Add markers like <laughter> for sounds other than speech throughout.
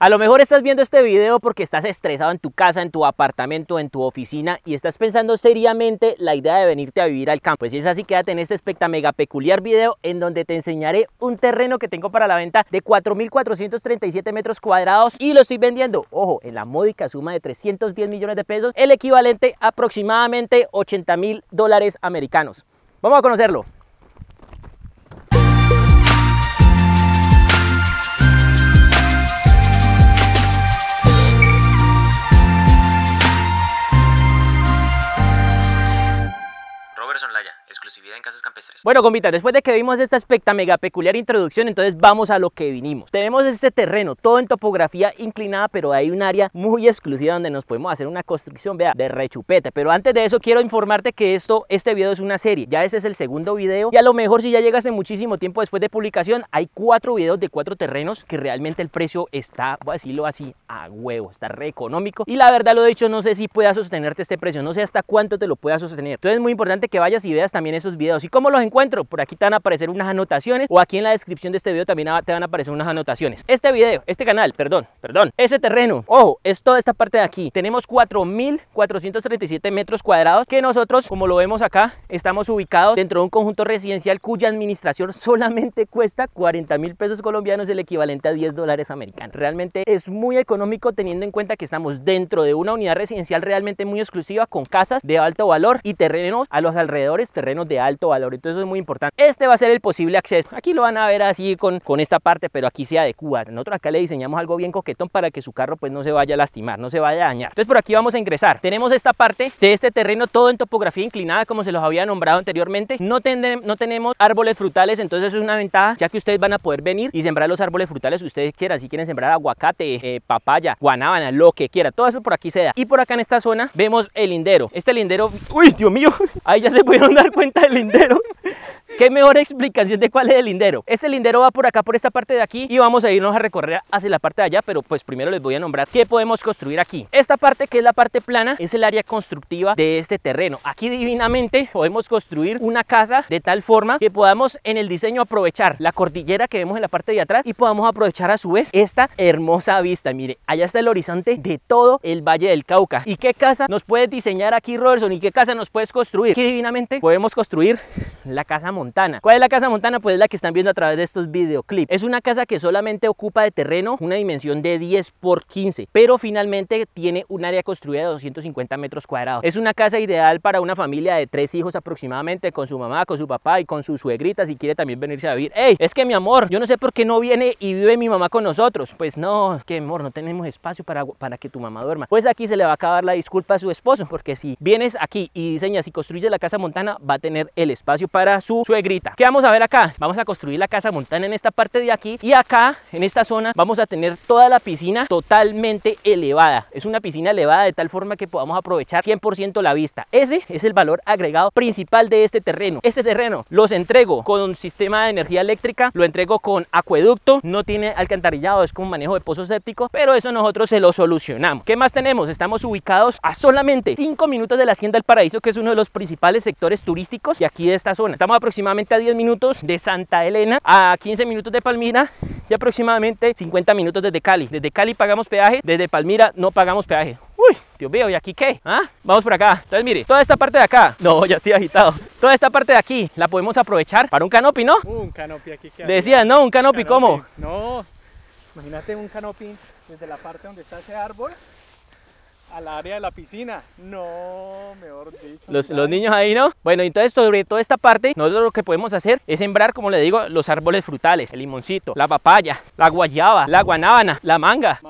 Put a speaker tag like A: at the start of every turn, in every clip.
A: A lo mejor estás viendo este video porque estás estresado en tu casa, en tu apartamento, en tu oficina y estás pensando seriamente la idea de venirte a vivir al campo. Pues si es así, quédate en este especta peculiar video en donde te enseñaré un terreno que tengo para la venta de 4.437 metros cuadrados y lo estoy vendiendo, ojo, en la módica suma de 310 millones de pesos, el equivalente a aproximadamente 80 mil dólares americanos. Vamos a conocerlo. Son Onlaya, exclusividad en casas campestres. Bueno, gomita, después de que vimos esta especta mega peculiar introducción, entonces vamos a lo que vinimos. Tenemos este terreno, todo en topografía inclinada, pero hay un área muy exclusiva donde nos podemos hacer una construcción, vea, de rechupete. Pero antes de eso, quiero informarte que esto, este video es una serie. Ya ese es el segundo video. Y a lo mejor, si ya llegas en muchísimo tiempo después de publicación, hay cuatro videos de cuatro terrenos que realmente el precio está, voy a decirlo así, a huevo, está re económico. Y la verdad, lo dicho, no sé si pueda sostenerte este precio, no sé hasta cuánto te lo pueda sostener. Entonces, es muy importante que vayas ideas y veas también esos videos. ¿Y cómo los encuentro? Por aquí te van a aparecer unas anotaciones o aquí en la descripción de este video también te van a aparecer unas anotaciones. Este video, este canal, perdón, perdón, este terreno, ojo, es toda esta parte de aquí. Tenemos 4.437 metros cuadrados que nosotros, como lo vemos acá, estamos ubicados dentro de un conjunto residencial cuya administración solamente cuesta 40 mil pesos colombianos, el equivalente a 10 dólares americanos. Realmente es muy económico teniendo en cuenta que estamos dentro de una unidad residencial realmente muy exclusiva con casas de alto valor y terrenos a los alrededores terrenos de alto valor, entonces es muy importante. Este va a ser el posible acceso, aquí lo van a ver así con, con esta parte, pero aquí se adecua. Nosotros acá le diseñamos algo bien coquetón para que su carro pues no se vaya a lastimar, no se vaya a dañar. Entonces por aquí vamos a ingresar. Tenemos esta parte de este terreno todo en topografía inclinada como se los había nombrado anteriormente. No, no tenemos árboles frutales, entonces es una ventaja ya que ustedes van a poder venir y sembrar los árboles frutales que ustedes quieran. Si quieren sembrar aguacate, eh, papaya, guanábana, lo que quiera, todo eso por aquí se da. Y por acá en esta zona vemos el lindero. Este lindero, uy, Dios mío, <laughs> ahí ya se pudieron dar cuenta del lindero. <laughs> ¿Qué mejor explicación de cuál es el lindero? Este lindero va por acá, por esta parte de aquí y vamos a irnos a recorrer hacia la parte de allá, pero pues primero les voy a nombrar qué podemos construir aquí. Esta parte que es la parte plana es el área constructiva de este terreno. Aquí divinamente podemos construir una casa de tal forma que podamos en el diseño aprovechar la cordillera que vemos en la parte de atrás y podamos aprovechar a su vez esta hermosa vista. Mire, allá está el horizonte de todo el Valle del Cauca. ¿Y qué casa nos puedes diseñar aquí, Robertson? ¿Y qué casa nos puedes construir? podemos construir la casa montana. ¿Cuál es la casa montana? Pues es la que están viendo a través de estos videoclips. Es una casa que solamente ocupa de terreno una dimensión de 10 por 15, pero finalmente tiene un área construida de 250 metros cuadrados. Es una casa ideal para una familia de tres hijos aproximadamente, con su mamá, con su papá y con su suegrita si quiere también venirse a vivir. ¡Ey! Es que mi amor, yo no sé por qué no viene y vive mi mamá con nosotros. Pues no, ¿Qué amor, no tenemos espacio para, para que tu mamá duerma. Pues aquí se le va a acabar la disculpa a su esposo, porque si vienes aquí y diseñas y construyes la casa montana, va a tener el espacio para para su suegrita. ¿Qué vamos a ver acá? Vamos a construir la casa montana en esta parte de aquí y acá, en esta zona, vamos a tener toda la piscina totalmente elevada. Es una piscina elevada de tal forma que podamos aprovechar 100% la vista. Ese es el valor agregado principal de este terreno. Este terreno los entrego con un sistema de energía eléctrica, lo entrego con acueducto, no tiene alcantarillado, es con manejo de pozos sépticos, pero eso nosotros se lo solucionamos. ¿Qué más tenemos? Estamos ubicados a solamente 5 minutos de la Hacienda del Paraíso, que es uno de los principales sectores turísticos y aquí de esta zona Estamos aproximadamente a 10 minutos de Santa Elena, a 15 minutos de Palmira y aproximadamente 50 minutos desde Cali. Desde Cali pagamos peaje, desde Palmira no pagamos peaje. Uy, Dios veo ¿y aquí qué? ¿Ah? Vamos por acá. Entonces, mire, toda esta parte de acá. No, ya estoy agitado. Toda esta parte de aquí la podemos aprovechar para un canopy, ¿no? Uh, un canopy aquí. qué. Decía, no, un canopy, ¿cómo? No, imagínate un canopy desde la parte donde está ese árbol al área de la piscina. No, mejor los, niños ahí, ¿no? Bueno, entonces sobre toda esta parte, nosotros lo que podemos hacer es sembrar, como le digo, los árboles frutales, el limoncito, la papaya, la guayaba, la guanábana, la manga,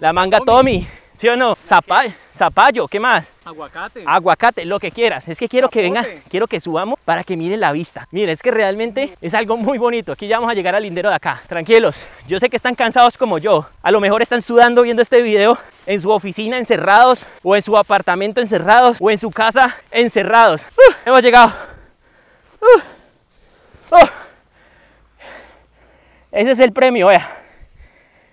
A: La manga Tommy ¿Sí o no? Zapallo, zapallo, ¿qué más? Aguacate. Aguacate, lo que quieras. Es que quiero que venga, quiero que subamos para que miren la vista. Mira, es que realmente es algo muy bonito. Aquí ya vamos a llegar al lindero de acá. Tranquilos, yo sé que están cansados como yo. A lo mejor están sudando viendo este video en su oficina encerrados o en su apartamento encerrados o en su casa encerrados. Uh, hemos llegado. Uh, uh. Ese es el premio, vea.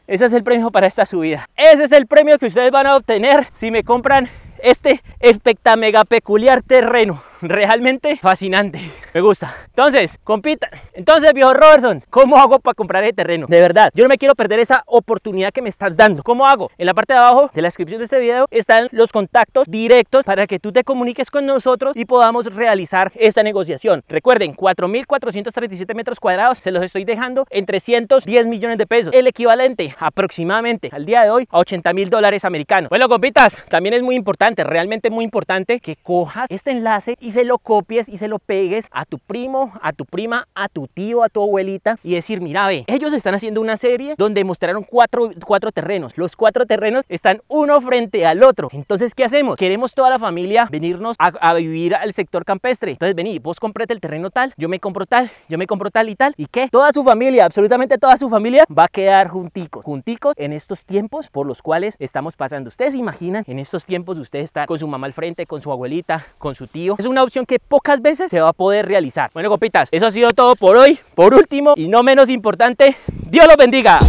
A: Ese es el premio para esta subida. Ese es el premio que ustedes van a obtener si me compran este espectamega peculiar terreno. Realmente fascinante, me gusta. Entonces, compita. Entonces, viejo Robertson, ¿cómo hago para comprar el terreno? De verdad, yo no me quiero perder esa oportunidad que me estás dando. ¿Cómo hago? En la parte de abajo de la descripción de este video están los contactos directos para que tú te comuniques con nosotros y podamos realizar esta negociación. Recuerden, 4.437 metros cuadrados se los estoy dejando en 310 millones de pesos, el equivalente aproximadamente al día de hoy a 80 mil dólares americanos. Bueno, compitas, también es muy importante realmente muy importante que cojas este enlace y se lo copies y se lo pegues a tu primo, a tu prima, a tu tío, a tu abuelita y decir, mira, ve, ellos están haciendo una serie donde mostraron cuatro, cuatro terrenos. Los cuatro terrenos están uno frente al otro. Entonces, ¿qué hacemos? Queremos toda la familia venirnos a, vivir al sector campestre. Entonces, vení, vos comprate el terreno tal, yo me compro tal, yo me compro tal y tal. ¿Y qué? Toda su familia, absolutamente toda su familia va a quedar junticos, junticos en estos tiempos por los cuales estamos pasando. Ustedes se imaginan en estos tiempos de ustedes estar con su mamá al frente, con su abuelita, con su tío. Es una opción que pocas veces se va a poder realizar. Bueno, copitas, eso ha sido todo por hoy. Por último, y no menos importante, Dios los bendiga.